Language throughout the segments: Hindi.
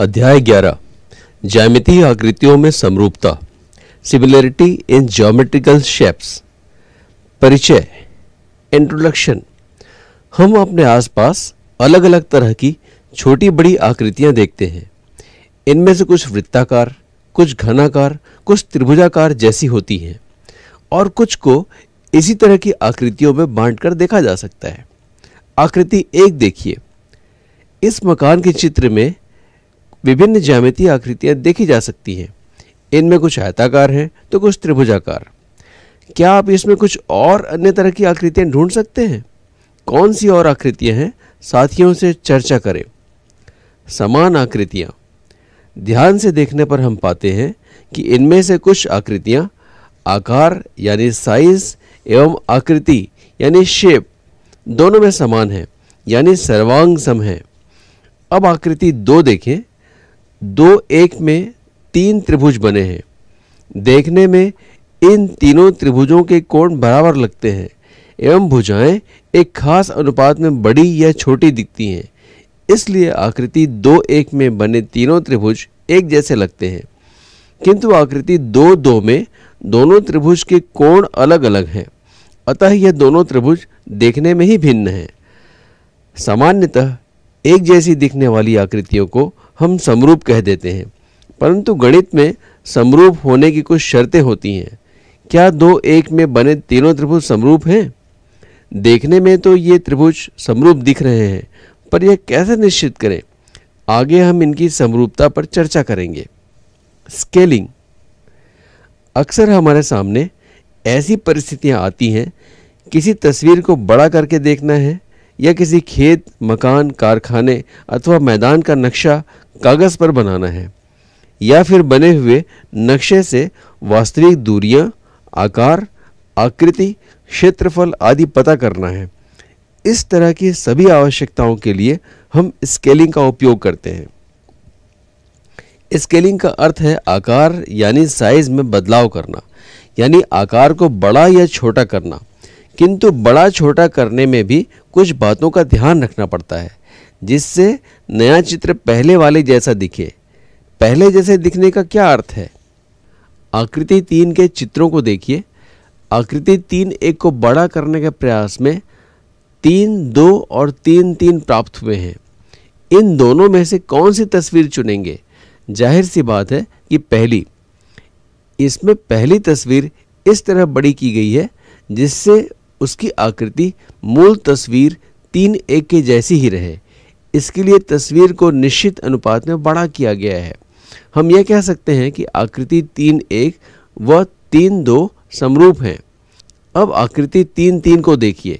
अध्याय 11 ज्यामितीय आकृतियों में समरूपता सिमिलरिटी इन ज्योमेट्रिकल शेप्स परिचय इंट्रोडक्शन हम अपने आसपास अलग अलग तरह की छोटी बड़ी आकृतियां देखते हैं इनमें से कुछ वृत्ताकार कुछ घनाकार कुछ त्रिभुजाकार जैसी होती हैं और कुछ को इसी तरह की आकृतियों में बांटकर देखा जा सकता है आकृति एक देखिए इस मकान के चित्र में विभिन्न ज्यामितीय आकृतियाँ देखी जा सकती हैं इनमें कुछ आयताकार हैं तो कुछ त्रिभुजाकार क्या आप इसमें कुछ और अन्य तरह की आकृतियाँ ढूंढ सकते हैं कौन सी और आकृतियाँ हैं साथियों से चर्चा करें समान आकृतियाँ ध्यान से देखने पर हम पाते हैं कि इनमें से कुछ आकृतियाँ आकार यानी साइज एवं आकृति यानी शेप दोनों में समान है यानी सर्वांग सम है अब आकृति दो देखें दो एक में तीन त्रिभुज बने हैं देखने में इन तीनों त्रिभुजों के कोण बराबर लगते हैं एवं भुजाएं एक खास अनुपात में बड़ी या छोटी दिखती हैं इसलिए आकृति दो एक में बने तीनों त्रिभुज एक जैसे लगते हैं किंतु आकृति दो दो में दोनों त्रिभुज के कोण अलग अलग हैं अतः यह दोनों त्रिभुज देखने में ही भिन्न हैं सामान्यतः एक जैसी दिखने वाली आकृतियों को हम समरूप कह देते हैं परंतु गणित में समरूप होने की कुछ शर्तें होती हैं क्या दो एक में बने तीनों त्रिभुज समरूप हैं देखने में तो ये त्रिभुज समरूप दिख रहे हैं पर यह कैसे निश्चित करें आगे हम इनकी समरूपता पर चर्चा करेंगे स्केलिंग अक्सर हमारे सामने ऐसी परिस्थितियां आती हैं किसी तस्वीर को बड़ा करके देखना है या किसी खेत मकान कारखाने अथवा मैदान का नक्शा कागज़ पर बनाना है या फिर बने हुए नक्शे से वास्तविक दूरियां, आकार आकृति क्षेत्रफल आदि पता करना है इस तरह की सभी आवश्यकताओं के लिए हम स्केलिंग का उपयोग करते हैं स्केलिंग का अर्थ है आकार यानी साइज में बदलाव करना यानी आकार को बड़ा या छोटा करना किंतु बड़ा छोटा करने में भी कुछ बातों का ध्यान रखना पड़ता है जिससे नया चित्र पहले वाले जैसा दिखे पहले जैसे दिखने का क्या अर्थ है आकृति तीन के चित्रों को देखिए आकृति तीन एक को बड़ा करने के प्रयास में तीन दो और तीन तीन प्राप्त हुए हैं इन दोनों में से कौन सी तस्वीर चुनेंगे जाहिर सी बात है कि पहली इसमें पहली तस्वीर इस तरह बड़ी की गई है जिससे उसकी आकृति मूल तस्वीर तीन एक के जैसी ही रहे इसके लिए तस्वीर को निश्चित अनुपात में बड़ा किया गया है हम यह कह सकते हैं कि आकृति तीन एक व तीन दो समरूप हैं अब आकृति तीन तीन को देखिए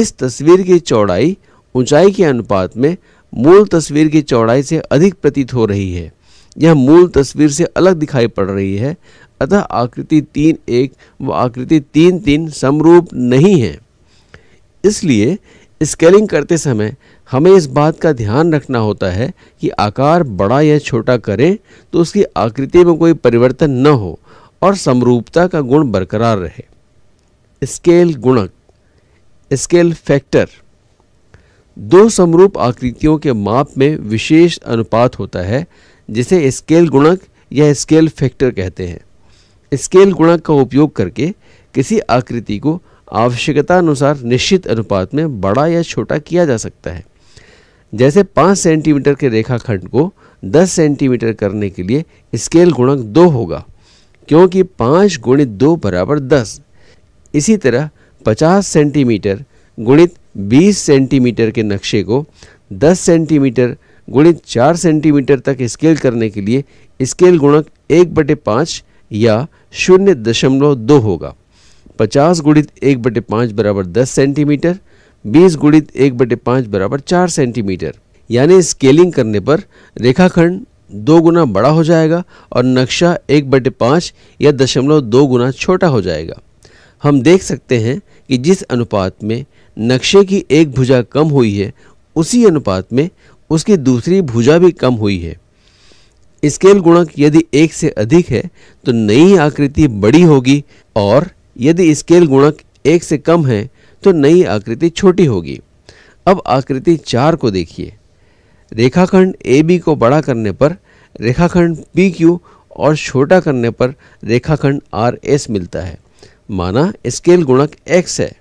इस तस्वीर की चौड़ाई ऊंचाई के अनुपात में मूल तस्वीर की चौड़ाई से अधिक प्रतीत हो रही है यह मूल तस्वीर से अलग दिखाई पड़ रही है अतः आकृति तीन एक व आकृति तीन तीन समरूप नहीं है इसलिए स्केलिंग करते समय हमें इस बात का ध्यान रखना होता है कि आकार बड़ा या छोटा करें तो उसकी आकृति में कोई परिवर्तन न हो और समरूपता का गुण बरकरार रहे स्केल गुणक स्केल फैक्टर दो समरूप आकृतियों के माप में विशेष अनुपात होता है जिसे स्केल गुणक या स्केल फैक्टर कहते हैं स्केल गुणक का उपयोग करके किसी आकृति को आवश्यकता अनुसार निश्चित अनुपात में बड़ा या छोटा किया जा सकता है जैसे पाँच सेंटीमीटर के रेखाखंड को दस सेंटीमीटर करने के लिए स्केल गुणक दो होगा क्योंकि पाँच गुणित दो बराबर दस इसी तरह पचास सेंटीमीटर गुणित बीस सेंटीमीटर के नक्शे को दस सेंटीमीटर गुणित चार सेंटीमीटर तक स्केल करने के लिए स्केल गुणक एक बटे पाँच या शून्य दशमलव दो होगा पचास गुणित एक बटे पाँच बराबर दस सेंटीमीटर बीस गुणित एक बटे पाँच बराबर चार सेंटीमीटर यानी स्केलिंग करने पर रेखाखंड दो गुना बड़ा हो जाएगा और नक्शा एक बटे पाँच या दशमलव दो गुना छोटा हो जाएगा हम देख सकते हैं कि जिस अनुपात में नक्शे की एक भुजा कम हुई है उसी अनुपात में उसकी दूसरी भुजा भी कम हुई है स्केल गुणक यदि एक से अधिक है तो नई आकृति बड़ी होगी और यदि स्केल गुणक एक से कम है तो नई आकृति छोटी होगी अब आकृति चार को देखिए रेखाखंड ए बी को बड़ा करने पर रेखाखंड पी क्यू और छोटा करने पर रेखाखंड आर एस मिलता है माना स्केल गुणक एक्स है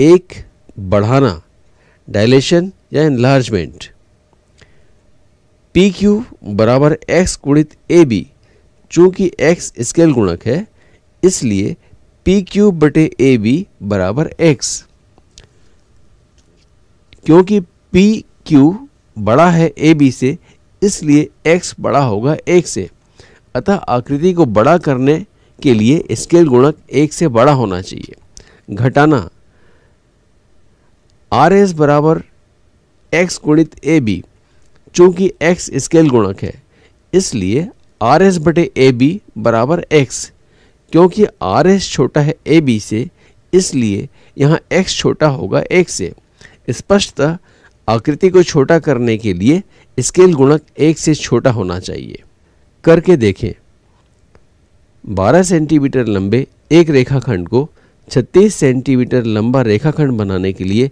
एक बढ़ाना डायलेशन या इन्लार्जमेंट पी क्यू बराबर एक्स गुणित ए बी चूँकि एक्स स्केल गुणक है इसलिए पी क्यू बटे ए बी बराबर एक्स क्योंकि पी क्यू बड़ा है ए बी से इसलिए एक्स बड़ा होगा एक से अतः आकृति को बड़ा करने के लिए स्केल गुणक एक से बड़ा होना चाहिए घटाना आर एस बराबर एक्स गुणित ए बी चूँकि एक्स स्केल गुणक है इसलिए आर एस बटे ए बी बराबर एक्स क्योंकि आर एस छोटा है ए बी से इसलिए यहाँ एक्स छोटा होगा एक से स्पष्टतः आकृति को छोटा करने के लिए स्केल गुणक एक से छोटा होना चाहिए करके देखें 12 सेंटीमीटर लंबे एक रेखाखंड को 36 सेंटीमीटर लंबा रेखाखंड बनाने के लिए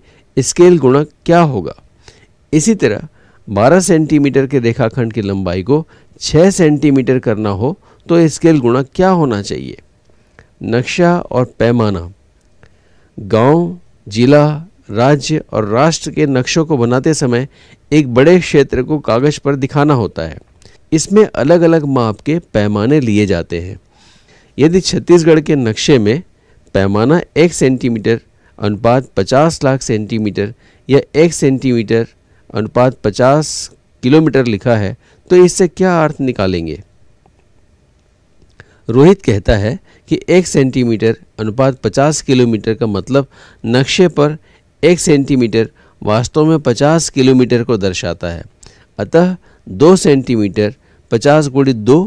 स्केल गुणक क्या होगा इसी तरह 12 सेंटीमीटर के रेखाखंड की लंबाई को 6 सेंटीमीटर करना हो तो स्केल गुणा क्या होना चाहिए नक्शा और पैमाना गांव, जिला राज्य और राष्ट्र के नक्शों को बनाते समय एक बड़े क्षेत्र को कागज पर दिखाना होता है इसमें अलग अलग माप के पैमाने लिए जाते हैं यदि छत्तीसगढ़ के नक्शे में पैमाना एक सेंटीमीटर अनुपात 50 लाख सेंटीमीटर या एक सेंटीमीटर अनुपात 50 किलोमीटर लिखा है तो इससे क्या अर्थ निकालेंगे रोहित कहता है कि एक सेंटीमीटर अनुपात 50 किलोमीटर का मतलब नक्शे पर एक सेंटीमीटर वास्तव में 50 किलोमीटर को दर्शाता है अतः दो सेंटीमीटर 50 गुड़ी दो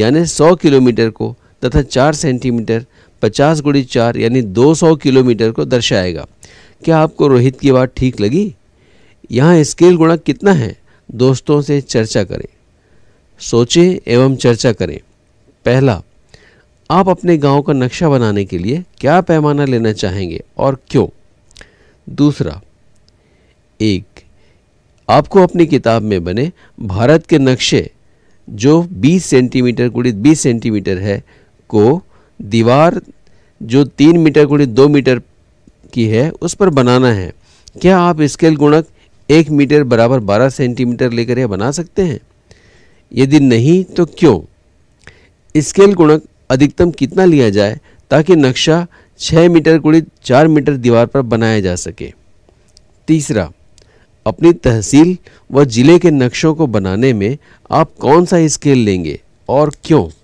यानी 100 किलोमीटर को तथा चार सेंटीमीटर 50 गुड़ी चार यानी 200 किलोमीटर को दर्शाएगा क्या आपको रोहित की बात ठीक लगी यहाँ स्केल गुणा कितना है दोस्तों से चर्चा करें सोचें एवं चर्चा करें पहला आप अपने गांव का नक्शा बनाने के लिए क्या पैमाना लेना चाहेंगे और क्यों दूसरा एक आपको अपनी किताब में बने भारत के नक्शे जो 20 सेंटीमीटर गुणित 20 सेंटीमीटर है को दीवार जो तीन मीटर गुणित दो मीटर की है उस पर बनाना है क्या आप स्केल गुणक एक मीटर बराबर 12 सेंटीमीटर लेकर यह बना सकते हैं यदि नहीं तो क्यों स्केल गुणक अधिकतम कितना लिया जाए ताकि नक्शा 6 मीटर कुड़ी 4 मीटर दीवार पर बनाया जा सके तीसरा अपनी तहसील व ज़िले के नक्शों को बनाने में आप कौन सा स्केल लेंगे और क्यों